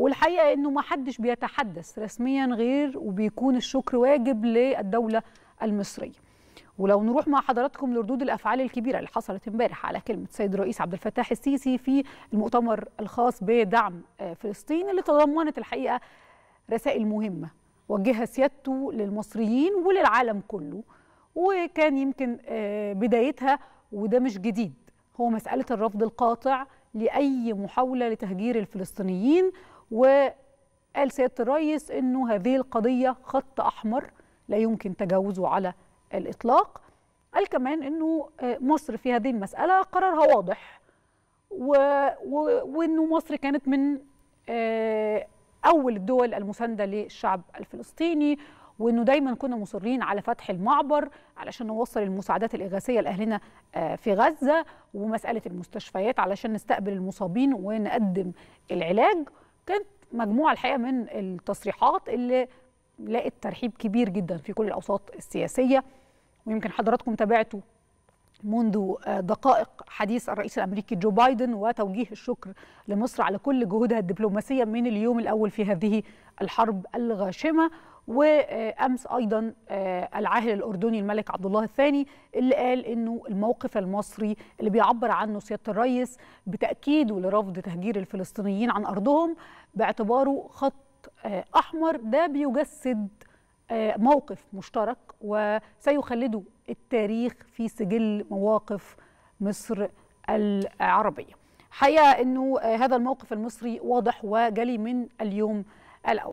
والحقيقه انه ما حدش بيتحدث رسميا غير وبيكون الشكر واجب للدوله المصريه. ولو نروح مع حضراتكم لردود الافعال الكبيره اللي حصلت امبارح على كلمه السيد الرئيس عبد الفتاح السيسي في المؤتمر الخاص بدعم آه، فلسطين اللي تضمنت الحقيقه رسائل مهمه وجهها سيادته للمصريين وللعالم كله وكان يمكن آه، بدايتها وده مش جديد هو مساله الرفض القاطع لاي محاوله لتهجير الفلسطينيين وقال سياده الرئيس انه هذه القضيه خط احمر لا يمكن تجاوزه على الاطلاق قال كمان انه آه، مصر في هذه المساله قرارها واضح و... و... وانه مصر كانت من آه، اول الدول المسانده للشعب الفلسطيني وانه دايما كنا مصرين على فتح المعبر علشان نوصل المساعدات الاغاثيه لاهلنا آه، في غزه ومساله المستشفيات علشان نستقبل المصابين ونقدم العلاج كانت مجموعه الحقيقه من التصريحات اللي لقت ترحيب كبير جدا في كل الاوساط السياسيه ويمكن حضراتكم تابعتوا منذ آه، دقائق حديث الرئيس الامريكي جو بايدن وتوجيه الشكر لمصر على كل جهودها الدبلوماسيه من اليوم الاول في هذه الحرب الغاشمه وامس ايضا آه، العاهل الاردني الملك عبد الله الثاني اللي قال انه الموقف المصري اللي بيعبر عنه سياده الرئيس بتاكيده لرفض تهجير الفلسطينيين عن ارضهم باعتباره خط آه، احمر ده بيجسد آه، موقف مشترك وسيخلده التاريخ في سجل مواقف مصر العربيه. حقيقه انه هذا الموقف المصري واضح وجلي من اليوم الاول